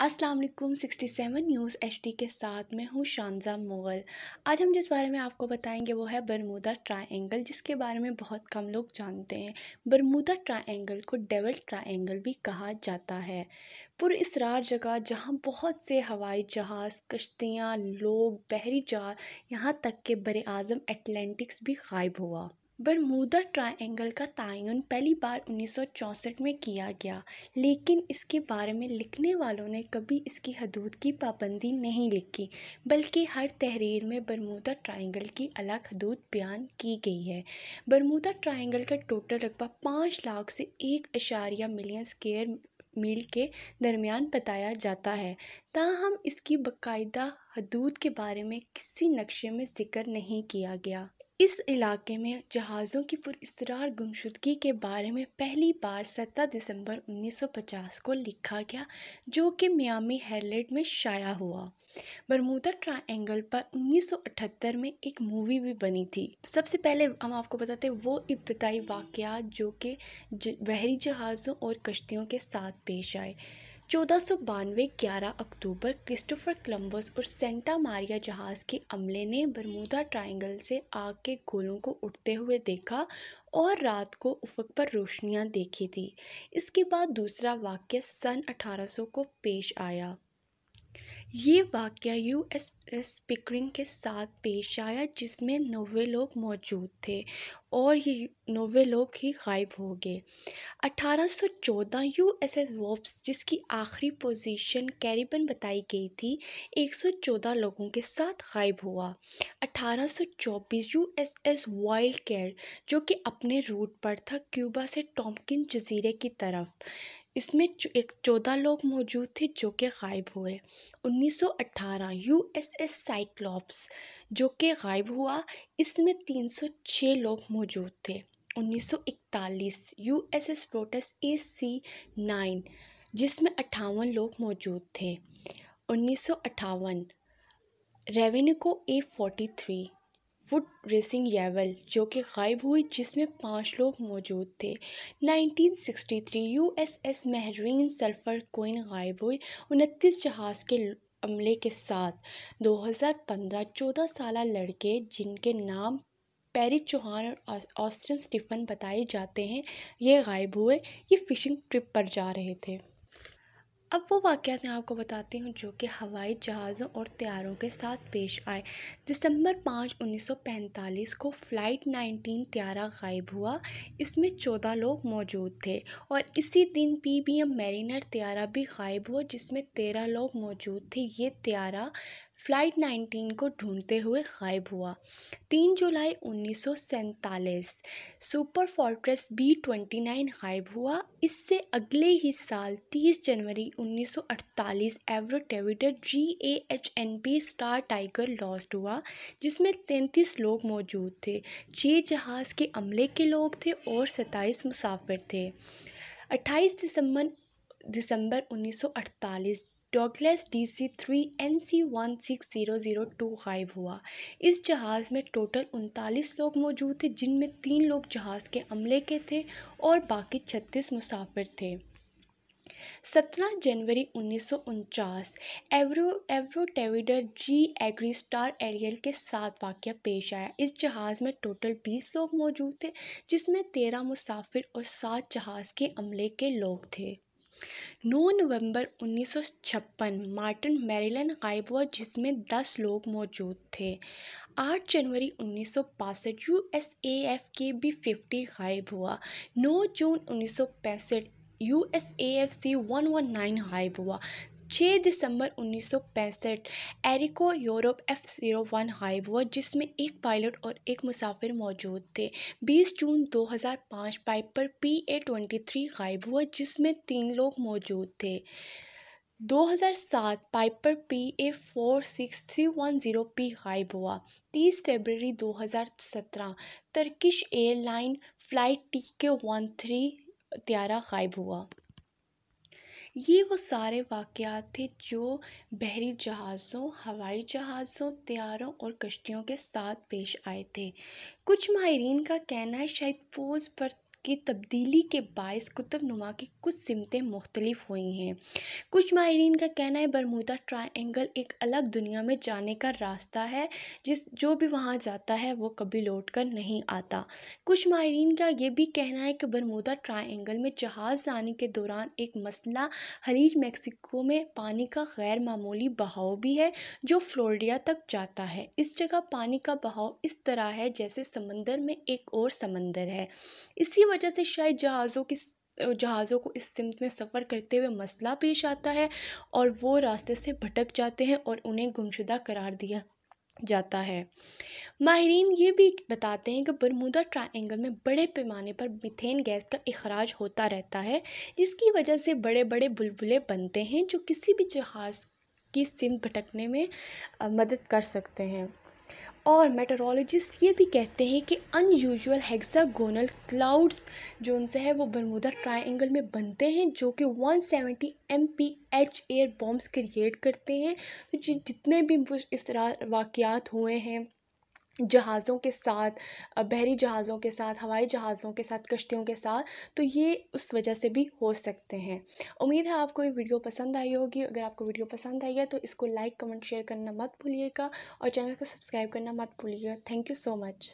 अस्सलाम वालेकुम 67 news HD के साथ मैं हूँ शानजा मुग़ल आज हम जिस बारे में आपको बताएंगे वो है बरमूदा ट्रायंगल जिसके बारे में बहुत कम लोग जानते हैं बरमूदा ट्रायंगल को डेवल ट्रायंगल भी कहा जाता है इसरार जगह जहाँ बहुत से हवाई जहाज़ कश्तियाँ लोग बहरी जहाज यहाँ तक के बर अज़म एटलैंटिक्स भी गायब हुआ बरमूदा ट्रायंगल का तयन पहली बार उन्नीस में किया गया लेकिन इसके बारे में लिखने वालों ने कभी इसकी हदूद की पाबंदी नहीं लिखी बल्कि हर तहरीर में बरमूदा ट्रायंगल की अलग हदूद बयान की गई है बरमूदा ट्रायंगल का टोटल रकबा पाँच लाख से एक अशारिया मिलियन स्केयर मील के दरमियान बताया जाता है ताहम इसकी बाकायदा हदूद के बारे में किसी नक्शे में जिक्र नहीं किया गया इस इलाके में जहाज़ों की पुरस्तरार गुमशुदगी के बारे में पहली बार सत्रह दिसंबर 1950 को लिखा गया जो कि मियामी हेरलेट में शाया हुआ बरमूदा ट्रायंगल पर 1978 में एक मूवी भी बनी थी सबसे पहले हम आपको बताते हैं वो इब्तदाई वाक़ जो कि बहरी जहाज़ों और कश्तियों के साथ पेश आए चौदह सौ बानवे ग्यारह अक्टूबर क्रिस्टोफर कोलंबस और सेंटा मारिया जहाज़ के अमले ने बरमूदा ट्रायंगल से आग के गोलों को उठते हुए देखा और रात को उफक पर रोशनियां देखी थी इसके बाद दूसरा वाक्य सन 1800 को पेश आया ये वाक्य यू एस एस पिकरिंग के साथ पेश आया जिसमें नवे लोग मौजूद थे और ये नवे लोग ही गायब हो गए 1814 यू एस एस वॉप्स जिसकी आखिरी पोजीशन कैरिबन बताई गई थी 114 लोगों के साथ गायब हुआ 1824 U S S Wild Care जो कि अपने रूट पर था क्यूबा से टॉमकिन जजीरे की तरफ इसमें एक चौदह लोग मौजूद थे जो कि गायब हुए 1918 यूएसएस साइक्लॉप्स जो कि गायब हुआ इसमें 306 लोग मौजूद थे 1941 यूएसएस प्रोटस ए सी नाइन जिसमें अट्ठावन लोग मौजूद थे उन्नीस सौ अट्ठावन को ए फोर्टी थ्री वुड रेसिंग येवल जो कि गायब हुई जिसमें पाँच लोग मौजूद थे 1963 यूएसएस महरीन सल्फ़र कोइन गायब हुई उनतीस जहाज़ के अमले के साथ 2015 14 साल लड़के जिनके नाम पेरी चौहान और ऑस्टन स्टीफन बताए जाते हैं ये गायब हुए ये फ़िशिंग ट्रिप पर जा रहे थे अब वो वाक़ मैं आपको बताती हूँ जो कि हवाई जहाज़ों और त्यारों के साथ पेश आए दिसंबर पाँच उन्नीस सौ पैंतालीस को फ़्लाइट नाइनटीन त्यारा गायब हुआ इसमें चौदह लोग मौजूद थे और इसी दिन पी बी एम मेरीनर त्यारा भी गायब हुआ जिसमें तेरह लोग मौजूद थे ये त्यारा फ्लाइट 19 को ढूंढते हुए गायब हुआ 3 जुलाई उन्नीस सुपर फोर्ट्रेस बी ट्वेंटी गायब हुआ इससे अगले ही साल 30 जनवरी 1948 Avro Tudor G A H N P Star Tiger lost हुआ जिसमें 33 लोग मौजूद थे छः जहाज़ के अमले के लोग थे और 27 मुसाफिर थे 28 दिसंबर दिसंबर 1948 Douglas D C three N C one six zero zero two गायब हुआ इस जहाज़ में टोटल उनतालीस लोग मौजूद थे जिनमें तीन लोग जहाज़ के अमले के थे और बाकी छत्तीस मुसाफिर थे सत्रह जनवरी उन्नीस सौ उनचास एवरो एवरोटेविडर जी एग्री स्टार एरियल के साथ वाक़ पेश आया इस जहाज़ में टोटल बीस लोग मौजूद थे जिसमें तेरह मुसाफिर और सात जहाज़ के अमले के लोग थे 9 नवंबर 1956 मार्टिन मैरिलन गायब हुआ जिसमें 10 लोग मौजूद थे 8 जनवरी उन्नीस सौ के बी फिफ्टी गायब हुआ 9 जून उन्नीस सौ पैंसठ U S A F C one one nine गायब हुआ 6 दिसंबर 1965 एरिको यूरोप एफ ज़ीरो वन हाइव हुआ जिसमें एक पायलट और एक मुसाफिर मौजूद थे 20 June 2005 Piper P A twenty three गायब हुआ जिसमें तीन लोग मौजूद थे 2007 Piper P A four six three one zero P गायब हुआ 30 फरवरी 2017 Turkish Airline flight T K one three त्यारा गायब हुआ ये वो सारे वाक़ात थे जो बहरी जहाज़ों हवाई जहाज़ों त्यारों और कश्तियों के साथ पेश आए थे कुछ माहरीन का कहना है शायद फ़ौज पर की तब्दीली के बायस कुतुब नुमा की कुछ सिमतें मुख्तलिफ हुई हैं कुछ माहरीन का कहना है बरमूदा ट्राइंगल एक अलग दुनिया में जाने का रास्ता है जिस जो भी वहाँ जाता है वो कभी लौट कर नहीं आता कुछ माहरीन का ये भी कहना है कि बरमूदा ट्राइंगल में जहाज़ आने के दौरान एक मसला हरीज मैक्सिको में पानी का गैर मामूली बहाव भी है जो फ्लोरिडा तक जाता है इस जगह पानी का बहाव इस तरह है जैसे समंदर में एक और समंदर है इसी वजह से शायद जहाज़ों की जहाज़ों को इस सिमत में सफ़र करते हुए मसला पेश आता है और वो रास्ते से भटक जाते हैं और उन्हें गुमशुदा करार दिया जाता है माहरीन ये भी बताते हैं कि बरमूदा ट्रायंगल में बड़े पैमाने पर मिथेन गैस का अखराज होता रहता है जिसकी वजह से बड़े बड़े बुलबुले बनते हैं जो किसी भी जहाज़ की सिम भटकने में मदद कर सकते हैं और मेटरोलॉजिस्ट ये भी कहते हैं कि अनयूजुअल हेक्सागोनल क्लाउड्स जो उनसे है वो बरमूदा ट्रायंगल में बनते हैं जो कि 170 seventy M P H air bombs create करते हैं तो जितने भी इस तरह वाक़ हुए हैं जहाज़ों के साथ बहरी जहाज़ों के साथ हवाई जहाज़ों के साथ कश्तियों के साथ तो ये उस वजह से भी हो सकते हैं उम्मीद है आपको ये वीडियो पसंद आई होगी अगर आपको वीडियो पसंद आई है तो इसको लाइक कमेंट शेयर करना मत भूलिएगा और चैनल को सब्सक्राइब करना मत भूलिएगा थैंक यू सो मच